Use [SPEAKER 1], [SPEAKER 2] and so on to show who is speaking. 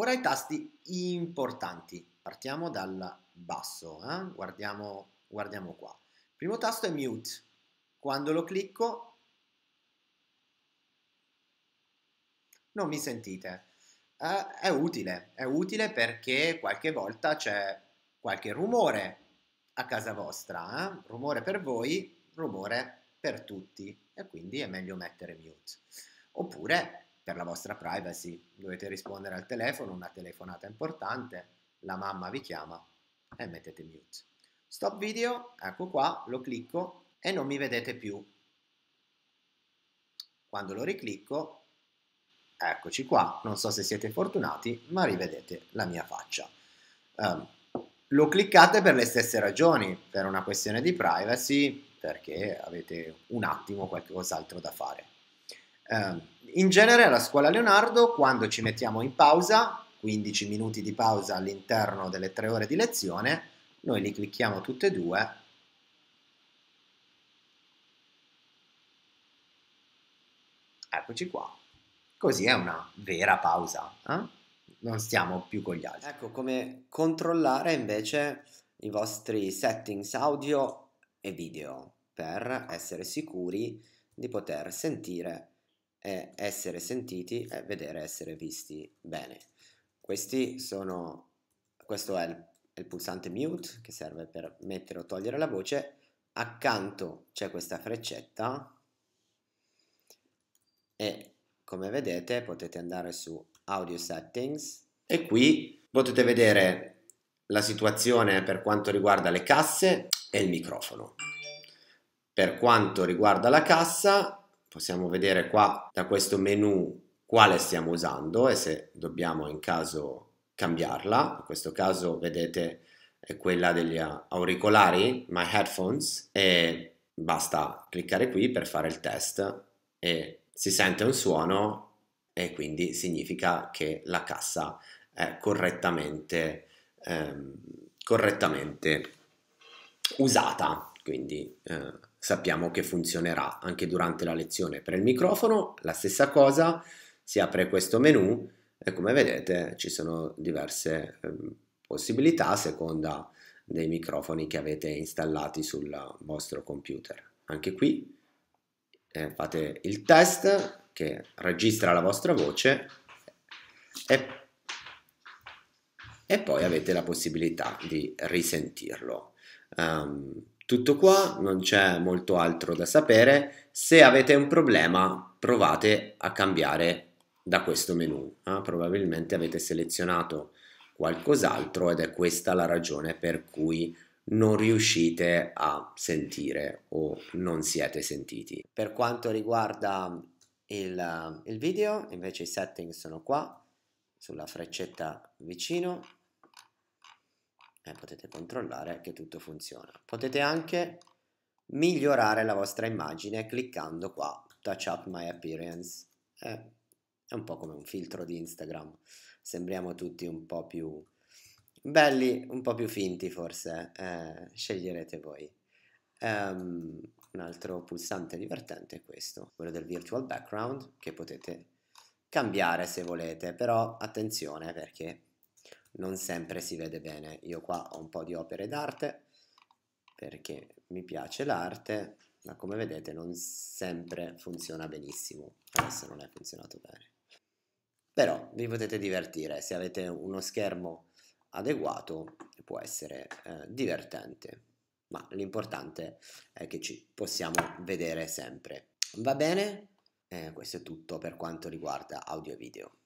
[SPEAKER 1] Ora i tasti importanti. Partiamo dal basso, eh? guardiamo, guardiamo qua. primo tasto è mute. Quando lo clicco non mi sentite. Uh, è utile, è utile perché qualche volta c'è qualche rumore a casa vostra, eh? rumore per voi, rumore per tutti e quindi è meglio mettere mute. Oppure per la vostra privacy. Dovete rispondere al telefono, una telefonata importante, la mamma vi chiama e mettete mute. Stop video, ecco qua, lo clicco e non mi vedete più. Quando lo riclicco, eccoci qua, non so se siete fortunati, ma rivedete la mia faccia. Um, lo cliccate per le stesse ragioni, per una questione di privacy, perché avete un attimo qualcos'altro da fare. Um, in genere alla scuola Leonardo, quando ci mettiamo in pausa, 15 minuti di pausa all'interno delle tre ore di lezione, noi li clicchiamo tutte e due eccoci qua. Così è una vera pausa, eh? non stiamo più con gli altri. Ecco come controllare invece i vostri settings audio e video per essere sicuri di poter sentire è essere sentiti e vedere essere visti bene. Questi Sono, questo è il, è il pulsante mute che serve per mettere o togliere la voce. Accanto c'è questa freccetta e come vedete potete andare su Audio Settings e qui potete vedere la situazione per quanto riguarda le casse e il microfono. Per quanto riguarda la cassa possiamo vedere qua da questo menu quale stiamo usando e se dobbiamo in caso cambiarla. In questo caso vedete è quella degli auricolari, my headphones, e basta cliccare qui per fare il test e si sente un suono e quindi significa che la cassa è correttamente, ehm, correttamente usata. Quindi eh, sappiamo che funzionerà anche durante la lezione. Per il microfono la stessa cosa, si apre questo menu e come vedete ci sono diverse ehm, possibilità a seconda dei microfoni che avete installati sul vostro computer. Anche qui eh, fate il test che registra la vostra voce e, e poi avete la possibilità di risentirlo. Um, tutto qua, non c'è molto altro da sapere. Se avete un problema provate a cambiare da questo menu. Eh? Probabilmente avete selezionato qualcos'altro ed è questa la ragione per cui non riuscite a sentire o non siete sentiti. Per quanto riguarda il, il video, invece i settings sono qua, sulla freccetta vicino, e eh, potete controllare che tutto funziona. Potete anche migliorare la vostra immagine cliccando qua, touch up my appearance. Eh, è un po' come un filtro di Instagram, sembriamo tutti un po' più belli, un po' più finti forse, eh, sceglierete voi. Um, un altro pulsante divertente è questo, quello del virtual background che potete cambiare se volete, però attenzione perché non sempre si vede bene. Io qua ho un po' di opere d'arte perché mi piace l'arte, ma come vedete non sempre funziona benissimo. Adesso non è funzionato bene. Però vi potete divertire, se avete uno schermo adeguato può essere eh, divertente, ma l'importante è che ci possiamo vedere sempre. Va bene? Eh, questo è tutto per quanto riguarda audio e video.